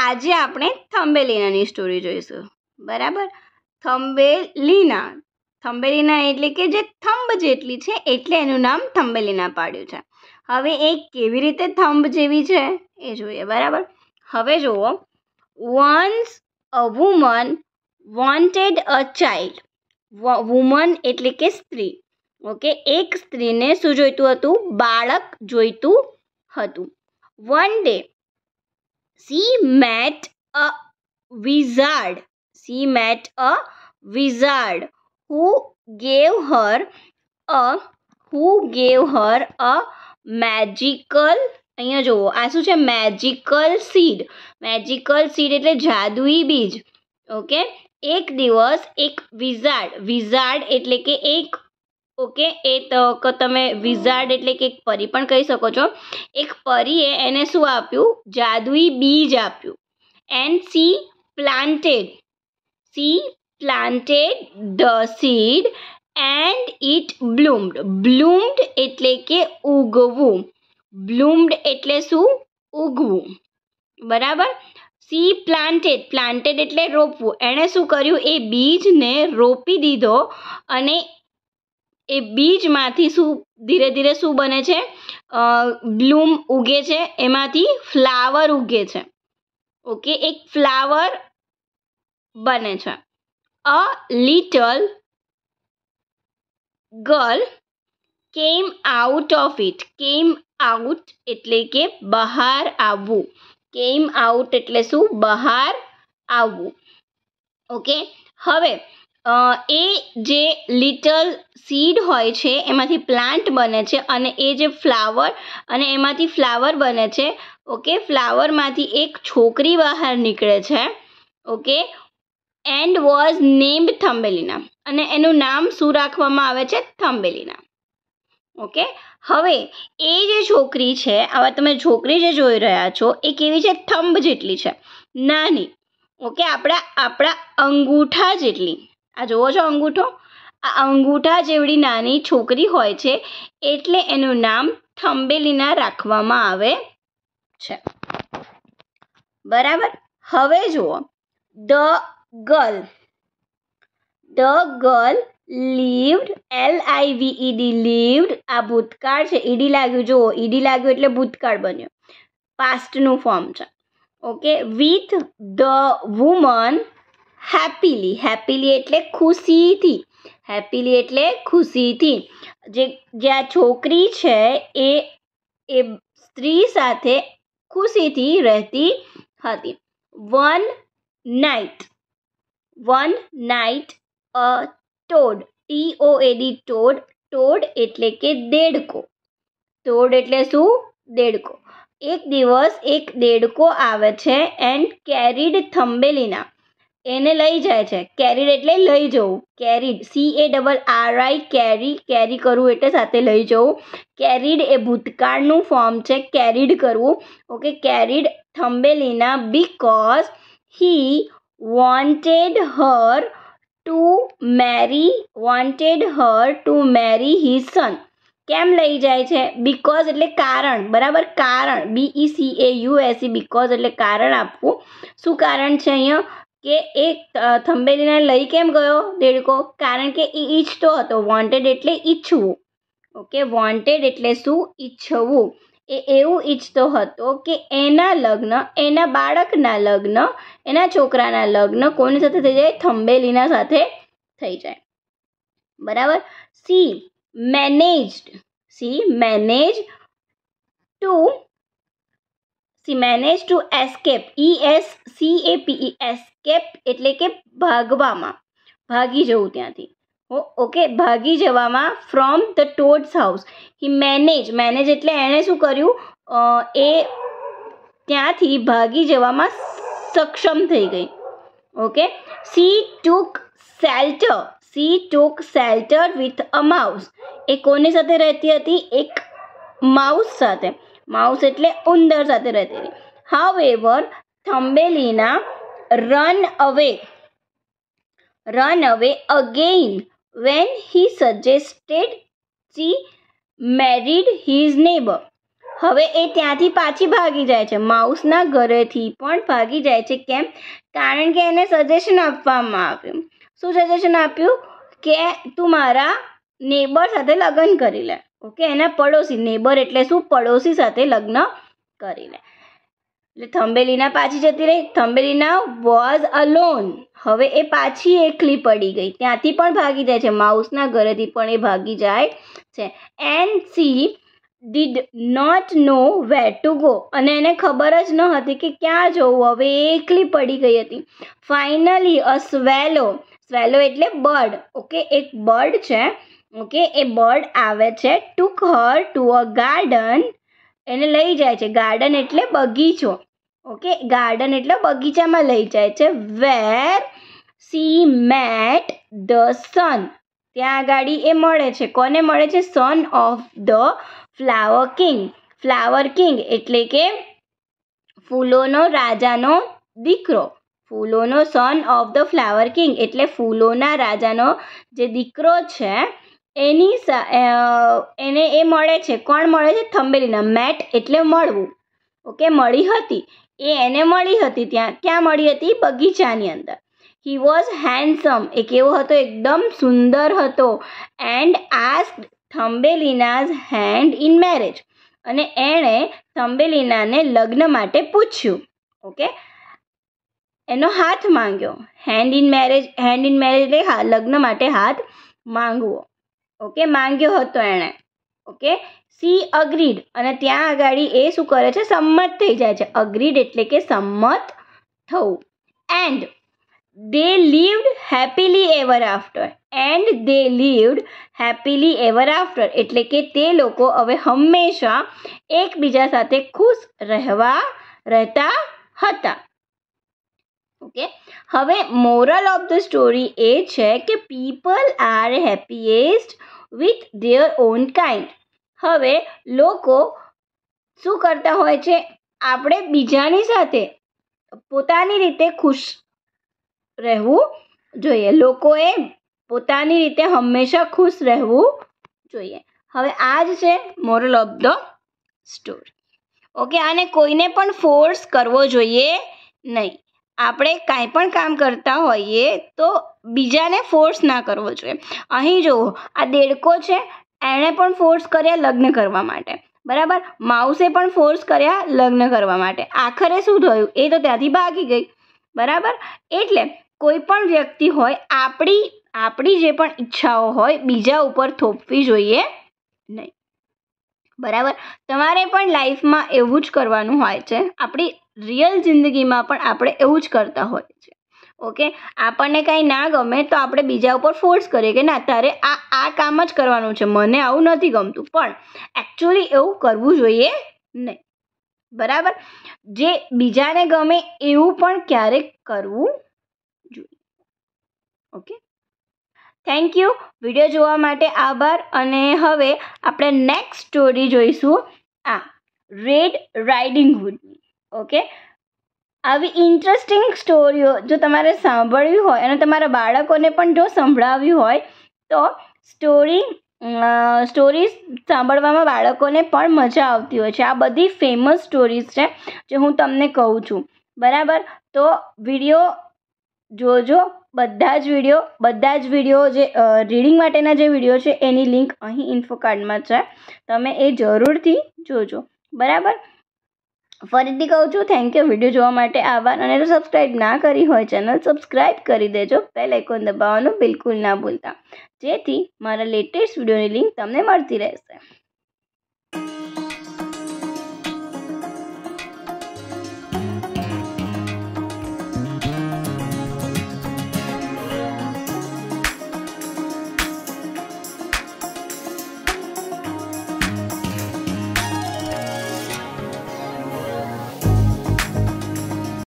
આજે આપણે થંબેલીનાની સ્ટોરી જોઈશું બરાબર થંબેલીના થંબેલીના એટલે કે જે થંબ જેટલી છે એટલે એનું નામ થંબેલીના પાડ્યું છે હવે એ કેવી રીતે થંબ જેવી છે એ જોઈએ બરાબર હવે જુઓ once a woman wanted a child woman એટલે કે સ્ત્રી ઓકે એક સ્ત્રીને શું જોઈતું હતું બાળક જોઈતું હતું one day she met a wizard. She met a wizard who gave her a who gave her a magical અહીંયા જુઓ આ શું છે મેજિકલ સીડ મેજિકલ સીડ એટલે જાદુઈ બીજ ઓકે એક દિવસ એક વિઝાર્ડ વિઝાર્ડ એટલે કે એક ઓકે એ તો તમે વિઝાર્ડ એટલે કે એક પરી પણ કહી શકો છો એક પરીએ એને શું આપ્યું જાદુઈ બીજ આપ્યું and she planted she planted the seed and it bloomed bloomed એટલે કે ઉગવું બ્લૂમ્ડ એટલે શું ઉગવું બરાબર સી પ્લાન્ટેડ પ્લાન્ટેડ એટલે રોપવું એણે શું કર્યું એ બીજને રોપી દીધો અને એ બીજમાંથી શું ધીરે ધીરે શું બને છે બ્લૂમ ઉગે છે એમાંથી ફ્લાવર ઉગે છે ઓકે એક ફ્લાવર બને છે a little girl came out of it came out એટલે કે બહાર આવવું કેમ આઉટ એટલે શું બહાર આવવું ઓકે હવે એ જે લિટલ સીડ હોય છે એમાંથી પ્લાન્ટ બને છે અને એ જે ફ્લાવર અને એમાંથી ફ્લાવર બને છે ઓકે ફ્લાવરમાંથી એક છોકરી બહાર નીકળે છે okay and was named Thumbelina અને એનું નામ શું રાખવામાં આવે છે થંબેલીના ઓકે હવે એ જે છોકરી છે આવા તમે છોકરી જે જોઈ રહ્યા છો એ કેવી છે થંબ જેટલી છે નાની ઓકે આપણા આપણા અંગૂઠા જેટલી આ જુઓ છો અંગૂઠો આ અંગૂઠા જેવડી નાની છોકરી હોય છે એટલે એનું નામ થંબેલીના રાખવામાં આવે છે બરાબર હવે જુઓ the girl the girl lived L I V E D lived આ ભૂતકાળ છે ઈડી લાગ્યું જુઓ ઈડી લાગ્યું એટલે ભૂતકાળ બન્યું પાસ્ટનું ફોર્મ છે okay with the woman happily happily એટલે ખુશીથી હેપીલી એટલે ખુશીથી જે જ્યાં છોકરી છે એ એ સ્ત્રી સાથે ખુશીથી રહેતી હતી one night one night a toad T O A D toad toad એટલે કે દેડકો ટોડ એટલે શું દેડકો એક દિવસ એક દેડકો આવે છે એન્ડ કેરીડ થંબેલીના એને લઈ જાય છે કેરીડ એટલે લઈ જવું carried C A double R I carry carry કરવું એટલે સાથે લઈ જવું કેરીડ એ ભૂતકાળનું ફોર્મ છે કેરીડ કરવું okay carried Thumbelina because he wanted her to marry wanted her to marry his son કેમ લઈ જાય છે બીકોઝ એટલે કારણ બરાબર કારણ B E C A U S C because એટલે કારણ આપવું શું કારણ છે અહીંયા કે એ થંબેલીને લઈ કેમ ગયો દેડકો કારણ કે એ ઈચ્છતો હતો વોન્ટેડ એટલે ઈચ્છવું ઓકે વોન્ટેડ એટલે શું ઈચ્છવું એ એવું ઈચ્છતો હતો કે એના લગ્ન એના બાળકના લગ્ન એના છોકરાના લગ્ન કોની સાથે થઈ જાય થંબેલીના સાથે થઈ જાય બરાબર she managed she manage to she manage to escape E S C A P escape એટલે કે ભાગવામાં ભાગી જવું ત્યાંથી ઓકે ભાગી જવામાં from the toad's house he manage manage એટલે એણે શું કર્યું એ ત્યાંથી ભાગી જવામાં સક્ષમ થઈ ગઈ okay she took shelter she took shelter with a mouse એ કોની સાથે રહેતી હતી એક માઉસ સાથે માઉસ એટલે ઉંદર સાથે રહેતી however Thumbelina run away run away again when he suggested she married his neighbour હવે એ ત્યાંથી પાછી ભાગી જાય છે માઉસના ઘરેથી પણ ભાગી જાય છે કેમ કારણ કે એને સજેશન આપવામાં આવ્યું શું સજેશન આપ્યું કે તું મારા નેબર સાથે લગ્ન કરી લે ઓકે એના પડોશી નેબર એટલે શું પડોશી સાથે લગ્ન કરીને એટલે થંબેલીના પાછી જતી રહી થંબેલીના વોઝ અલોન હવે એ પાછી એકલી પડી ગઈ ત્યાંથી પણ ભાગી જાય છે માઉસના ઘરેથી પણ એ ભાગી જાય છે and she did not know where to go અને એને ખબર જ ન હતી કે ક્યાં જવું હવે એકલી પડી ગઈ હતી ફાઇનલી અ સ્વેલો સ્વેલો એટલે બર્ડ ઓકે એક બર્ડ છે ઓકે એ બર્ડ આવે છે ટુક હર ટુ અ ગાર્ડન એને લઈ જાય છે ગાર્ડન એટલે બગીચો ઓકે ગાર્ડન એટલે બગીચામાં લઈ જાય છે where she met the son ત્યાં આગળ એ મળે છે કોને મળે છે son of the flower king flower king એટલે કે ફૂલોનો રાજાનો દીકરો ફૂલોનો son of the flower king એટલે ફૂલોના રાજાનો જે દીકરો છે એની એને એ મળે છે કોણ મળે છે થંબેલીના મેટ એટલે મળવું ઓકે મળી હતી એ એને મળી હતી ત્યાં ક્યાં મળી હતી બગીચાની અંદર હી વોઝ હેન્ડસમ એ કેવો હતો એકદમ સુંદર હતો and ask Thumbelina's hand in marriage અને એણે થંબેલીનાને લગ્ન માટે પૂછ્યું ઓકે એનો હાથ માંગ્યો hand in marriage hand in marriage એટલે લગ્ન માટે હાથ માંગવો ઓકે માંગ્યો હતો એણે ઓકે સી અગ્રીડ અને ત્યાં આગળ એ શું કરે છે સંમત થઈ જાય છે અગ્રીડ એટલે કે સંમત થવું and they lived happily ever after and they lived happily ever after એટલે કે તે લોકો હવે હંમેશા એકબીજા સાથે ખુશ રહેવા રહેતા હતા ઓકે હવે મોરલ ઓફ ધ સ્ટોરી એ છે કે people are happiest with their own kind હવે લોકો શું કરતા હોય છે આપણે બીજાની સાથે પોતાની રીતે ખુશ રહેવું જોઈએ લોકોએ પોતાની રીતે હંમેશા ખુશ રહેવું જોઈએ હવે આ જ છે moral of the story okay આને કોઈને પણ ફોર્સ કરવો જોઈએ નહીં આપણે કાંઈ પણ કામ કરતા હોઈએ તો બીજાને ફોર્સ ના કરવો જોઈએ અહીં જુઓ આ દેડકો છે એણે પણ ફોર્સ કર્યા લગ્ન કરવા માટે બરાબર માઉસે પણ ફોર્સ કર્યા લગ્ન કરવા માટે આખરે શું થયું એ તો ત્યાંથી ભાગી ગઈ બરાબર એટલે કોઈ પણ વ્યક્તિ હોય આપણી આપણી જે પણ ઈચ્છાઓ હોય બીજા ઉપર થોપવી જોઈએ નહીં બરાબર તમારે પણ લાઈફમાં એવું જ કરવાનું હોય છે આપણી રિયલ જિંદગીમાં પણ આપણે એવું જ કરતા હોય છે ઓકે આપણને કાંઈ ના ગમે તો આપણે બીજા ઉપર ફોર્સ કરીએ કે ના તારે આ આ કામ જ કરવાનું છે મને આવું નથી ગમતું પણ એકચ્યુઅલી એવું કરવું જોઈએ નહીં બરાબર જે બીજાને ગમે એવું પણ ક્યારેક કરવું જોઈએ ઓકે થેન્ક યુ વિડીયો જોવા માટે આભાર અને હવે આપણે નેક્સ્ટ સ્ટોરી જોઈશું આ રેડ રાઇડિંગ હુડની ઓકે આવી ઇન્ટરેસ્ટિંગ સ્ટોરીઓ જો તમારે સાંભળવી હોય અને તમારા બાળકોને પણ જો સંભળાવવી હોય તો સ્ટોરી સ્ટોરી સાંભળવામાં બાળકોને પણ મજા આવતી હોય છે આ બધી ફેમસ સ્ટોરીઝ છે જે હું તમને કહું છું બરાબર તો વિડીયો જોજો બધા જ વિડીયો બધા જ વિડીયો જે રીડિંગ માટેના જે વિડીયો છે એની લિંક અહીં ઇન્ફો કાર્ડમાં છે તમે એ જરૂરથી જોજો બરાબર ફરીથી કહું છું થેન્ક યુ વિડીયો જોવા માટે આભાર અને સબસ્ક્રાઈબ ના કરી હોય ચેનલ સબસ્ક્રાઈબ કરી દેજો બેલ આઇકોન દબાવવાનું બિલકુલ ના ભૂલતા જેથી મારા લેટેસ્ટ વિડીયોની લિંક તમને મળતી રહેશે